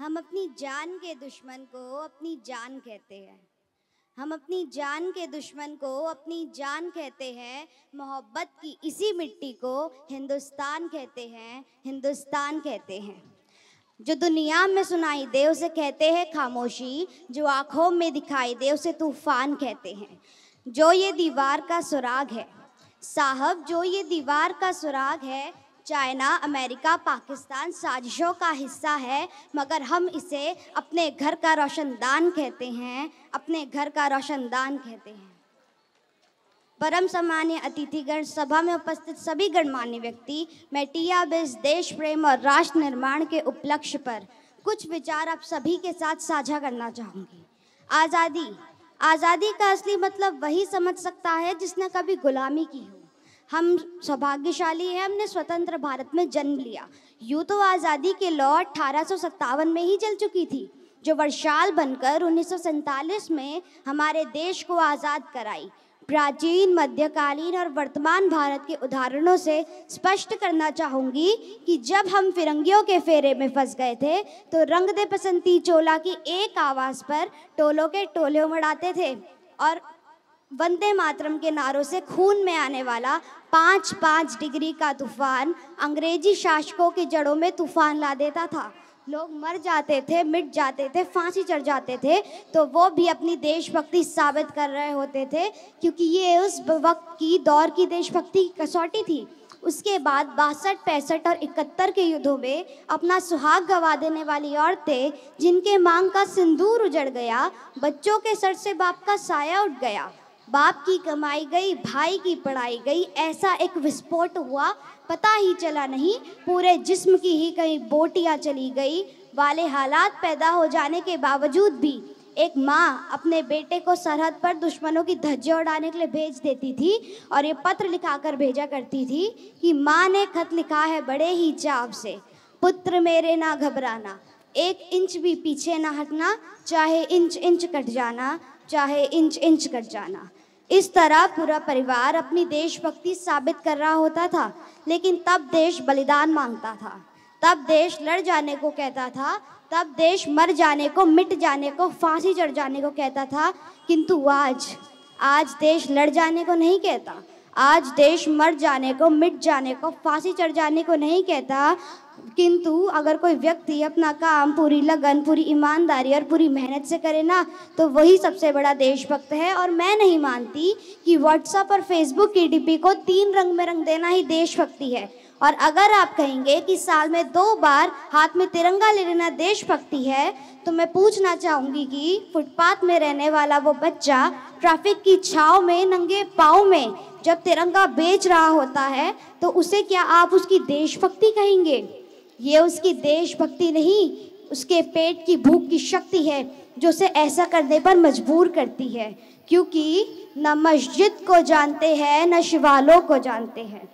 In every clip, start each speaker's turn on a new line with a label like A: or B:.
A: हम अपनी जान के दुश्मन को अपनी जान कहते हैं हम अपनी जान के दुश्मन को अपनी जान कहते हैं मोहब्बत की इसी मिट्टी को हिंदुस्तान कहते हैं हिंदुस्तान कहते हैं जो दुनिया में सुनाई दे उसे कहते हैं खामोशी जो आँखों में दिखाई दे उसे तूफान कहते हैं जो ये दीवार का सुराग है साहब जो ये दीवार का सुराग है चाइना अमेरिका पाकिस्तान साजिशों का हिस्सा है मगर हम इसे अपने घर का रोशनदान कहते हैं अपने घर का रोशनदान कहते हैं परम सम्मान्य अतिथिगण सभा में उपस्थित सभी गणमान्य व्यक्ति मैं टिया बिस देश प्रेम और राष्ट्र निर्माण के उपलक्ष्य पर कुछ विचार आप सभी के साथ साझा करना चाहूँगी आज़ादी आज़ादी का असली मतलब वही समझ सकता है जिसने कभी गुलामी की हो हम सौभाग्यशाली हैं हमने स्वतंत्र भारत में जन्म लिया यूँ तो आज़ादी के लॉ अठारह में ही चल चुकी थी जो वर्षाल बनकर उन्नीस में हमारे देश को आज़ाद कराई प्राचीन मध्यकालीन और वर्तमान भारत के उदाहरणों से स्पष्ट करना चाहूँगी कि जब हम फिरंगियों के फेरे में फंस गए थे तो रंग दे पसंती चोला की एक आवाज़ पर टोलों के टोले उमड़ाते थे और वंदे मातरम के नारों से खून में आने वाला पाँच पाँच डिग्री का तूफान अंग्रेजी शासकों की जड़ों में तूफान ला देता था लोग मर जाते थे मिट जाते थे फांसी चढ़ जाते थे तो वो भी अपनी देशभक्ति साबित कर रहे होते थे क्योंकि ये उस वक्त की दौर की देशभक्ति की कसौटी थी उसके बाद बासठ पैंसठ और इकहत्तर के युद्धों में अपना सुहाग गवा देने वाली औरतें जिनके मांग का सिंदूर उजड़ गया बच्चों के सर से बाप का साया उठ गया बाप की कमाई गई भाई की पढ़ाई गई ऐसा एक विस्फोट हुआ पता ही चला नहीं पूरे जिस्म की ही कहीं बोटियाँ चली गई वाले हालात पैदा हो जाने के बावजूद भी एक माँ अपने बेटे को सरहद पर दुश्मनों की धज्जे उड़ाने के लिए भेज देती थी और ये पत्र लिखाकर भेजा करती थी कि माँ ने खत लिखा है बड़े ही चाव से पुत्र मेरे ना घबराना एक इंच भी पीछे ना हटना चाहे इंच इंच कट जाना चाहे इंच इंच कट जाना इस तरह पूरा परिवार अपनी देशभक्ति साबित कर रहा होता था लेकिन तब देश बलिदान मांगता था तब देश लड़ जाने को कहता था तब देश मर जाने को मिट जाने को फांसी चढ़ जाने को कहता था किंतु आज आज देश लड़ जाने को नहीं कहता आज देश मर जाने को मिट जाने को फांसी चढ़ जाने को नहीं कहता किंतु अगर कोई व्यक्ति अपना काम पूरी लगन पूरी ईमानदारी और पूरी मेहनत से करे ना तो वही सबसे बड़ा देशभक्त है और मैं नहीं मानती कि व्हाट्सअप और फेसबुक की डीपी को तीन रंग में रंग देना ही देशभक्ति है और अगर आप कहेंगे कि साल में दो बार हाथ में तिरंगा ले लेना देशभक्ति है तो मैं पूछना चाहूँगी कि फुटपाथ में रहने वाला वो बच्चा ट्रैफिक की छाव में नंगे पाओ में जब तिरंगा बेच रहा होता है तो उसे क्या आप उसकी देशभक्ति कहेंगे ये उसकी देशभक्ति नहीं उसके पेट की भूख की शक्ति है जो उसे ऐसा करने पर मजबूर करती है क्योंकि न मस्जिद को जानते हैं न शिवालों को जानते हैं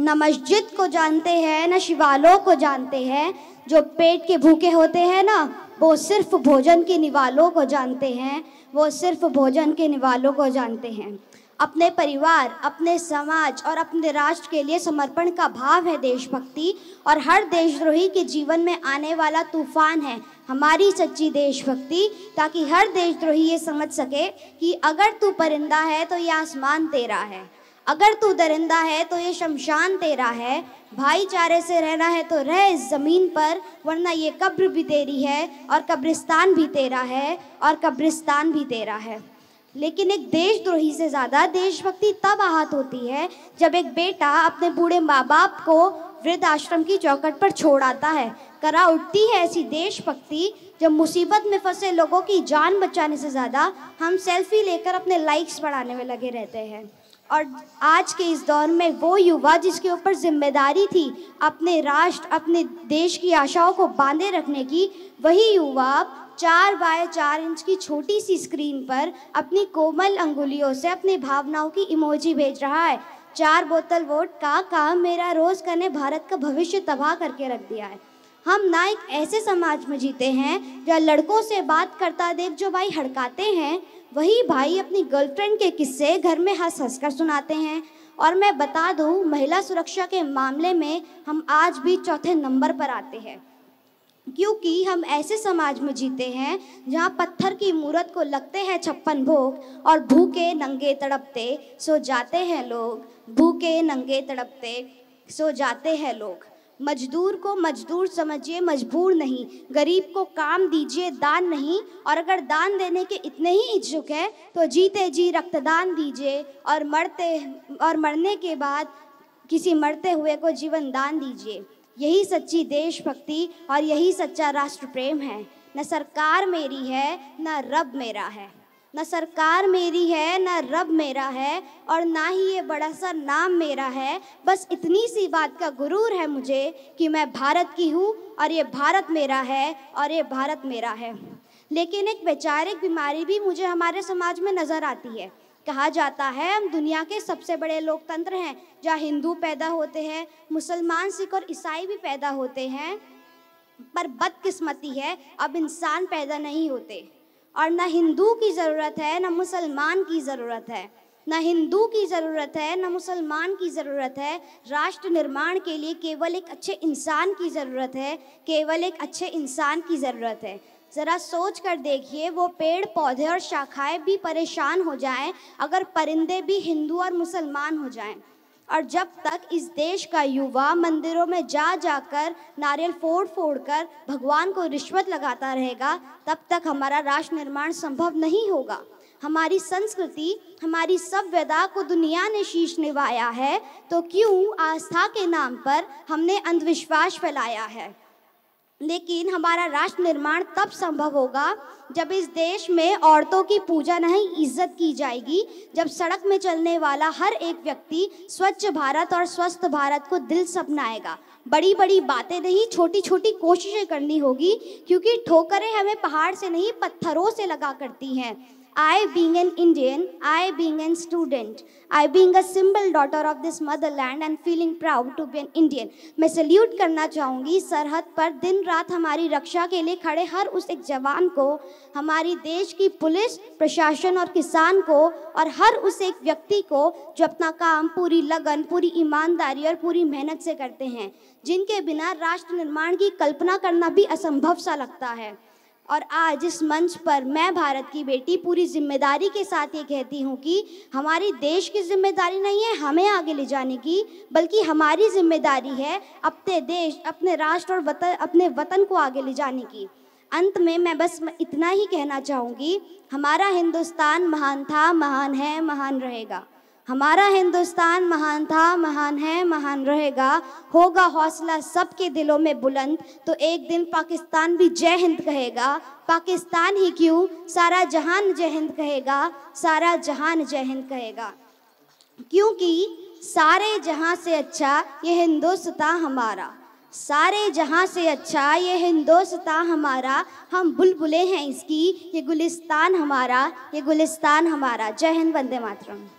A: न मस्जिद को जानते हैं न शिवालों को जानते हैं जो पेट के भूखे होते हैं ना वो सिर्फ भोजन के निवालों को जानते हैं वो सिर्फ भोजन के निवालों को जानते हैं अपने परिवार अपने समाज और अपने राष्ट्र के लिए समर्पण का भाव है देशभक्ति और हर देशद्रोही के जीवन में आने वाला तूफान है हमारी सच्ची देशभक्ति ताकि हर देशद्रोही ये समझ सके कि अगर तू परिंदा है तो ये आसमान तेरा है अगर तू दरिंदा है तो ये शमशान तेरा है भाईचारे से रहना है तो रह इस ज़मीन पर वरना ये कब्र भी तेरी है और कब्रिस्तान भी तेरा है और कब्रिस्तान भी तेरा है लेकिन एक देशद्रोही से ज़्यादा देशभक्ति तब आहत होती है जब एक बेटा अपने बूढ़े माँ बाप को वृद्ध आश्रम की चौकट पर छोड़ आता है करा उठती है ऐसी देशभक्ति जब मुसीबत में फंसे लोगों की जान बचाने से ज़्यादा हम सेल्फी लेकर अपने लाइक्स बढ़ाने में लगे रहते हैं और आज के इस दौर में वो युवा जिसके ऊपर जिम्मेदारी थी अपने राष्ट्र अपने देश की आशाओं को बांधे रखने की वही युवा चार बाय चार इंच की छोटी सी स्क्रीन पर अपनी कोमल अंगुलियों से अपनी भावनाओं की इमोजी भेज रहा है चार बोतल वोट का काम मेरा रोज करने भारत का भविष्य तबाह करके रख दिया है हम ना एक ऐसे समाज में जीते हैं जहाँ लड़कों से बात करता देख जो भाई हड़काते हैं वही भाई अपनी गर्लफ्रेंड के किस्से घर में हंस हंस कर सुनाते हैं और मैं बता दूं महिला सुरक्षा के मामले में हम आज भी चौथे नंबर पर आते हैं क्योंकि हम ऐसे समाज में जीते हैं जहाँ पत्थर की मूरत को लगते हैं छप्पन भोग और भूखे नंगे तड़पते सो जाते हैं लोग भूखे नंगे तड़पते सो जाते हैं लोग मजदूर को मजदूर समझिए मजबूर नहीं गरीब को काम दीजिए दान नहीं और अगर दान देने के इतने ही इच्छुक हैं तो जीते जी रक्तदान दीजिए और मरते और मरने के बाद किसी मरते हुए को जीवन दान दीजिए यही सच्ची देशभक्ति और यही सच्चा राष्ट्र प्रेम है न सरकार मेरी है न रब मेरा है न सरकार मेरी है न रब मेरा है और ना ही ये बड़ा सा नाम मेरा है बस इतनी सी बात का गुरूर है मुझे कि मैं भारत की हूँ और ये भारत मेरा है और ये भारत मेरा है लेकिन एक वैचारिक बीमारी भी मुझे हमारे समाज में नज़र आती है कहा जाता है हम दुनिया के सबसे बड़े लोकतंत्र हैं जहाँ हिंदू पैदा होते हैं मुसलमान सिख और ईसाई भी पैदा होते हैं पर बदकिस्मती है अब इंसान पैदा नहीं होते और ना हिंदू की ज़रूरत है ना मुसलमान की ज़रूरत है ना हिंदू की ज़रूरत है ना मुसलमान की ज़रूरत है राष्ट्र निर्माण के लिए केवल एक अच्छे इंसान की ज़रूरत है केवल एक अच्छे इंसान की ज़रूरत है ज़रा सोच कर देखिए वो पेड़ पौधे और शाखाएं भी परेशान हो जाएं अगर परिंदे भी हिंदू और मुसलमान हो जाएं और जब तक इस देश का युवा मंदिरों में जा जाकर नारियल फोड़ फोड़ कर भगवान को रिश्वत लगाता रहेगा तब तक हमारा राष्ट्र निर्माण संभव नहीं होगा हमारी संस्कृति हमारी सभ्यता को दुनिया ने शीश निभाया है तो क्यों आस्था के नाम पर हमने अंधविश्वास फैलाया है लेकिन हमारा राष्ट्र निर्माण तब संभव होगा जब इस देश में औरतों की पूजा नहीं इज्जत की जाएगी जब सड़क में चलने वाला हर एक व्यक्ति स्वच्छ भारत और स्वस्थ भारत को दिल सपनाएगा बड़ी बड़ी बातें नहीं छोटी छोटी कोशिशें करनी होगी क्योंकि ठोकरें हमें पहाड़ से नहीं पत्थरों से लगा करती हैं I being an Indian, I being an student, I being a simple daughter of this motherland and feeling proud to be an Indian मैं सल्यूट करना चाहूँगी सरहद पर दिन रात हमारी रक्षा के लिए खड़े हर उस एक जवान को हमारी देश की पुलिस प्रशासन और किसान को और हर उस एक व्यक्ति को जो अपना काम पूरी लगन पूरी ईमानदारी और पूरी मेहनत से करते हैं जिनके बिना राष्ट्र निर्माण की कल्पना करना भी असंभव सा लगता है और आज इस मंच पर मैं भारत की बेटी पूरी जिम्मेदारी के साथ ये कहती हूँ कि हमारी देश की जिम्मेदारी नहीं है हमें आगे ले जाने की बल्कि हमारी जिम्मेदारी है अपने देश अपने राष्ट्र और वतन अपने वतन को आगे ले जाने की अंत में मैं बस इतना ही कहना चाहूँगी हमारा हिंदुस्तान महान था महान है महान रहेगा हमारा हिंदुस्तान महान था महान है महान रहेगा होगा हौसला सबके दिलों में बुलंद तो एक दिन पाकिस्तान भी जय हिंद कहेगा पाकिस्तान ही क्यों सारा जहान जय हिंद कहेगा सारा जहान जय हिंद कहेगा क्योंकि सारे जहां से अच्छा ये हिंदुस्तान हमारा सारे जहां से अच्छा ये हिंदुस्तान हमारा हम बुलबुलें हैं इसकी ये गुलिस्तान हमारा ये गुलिस्तान हमारा जय हिंद वंदे मातरम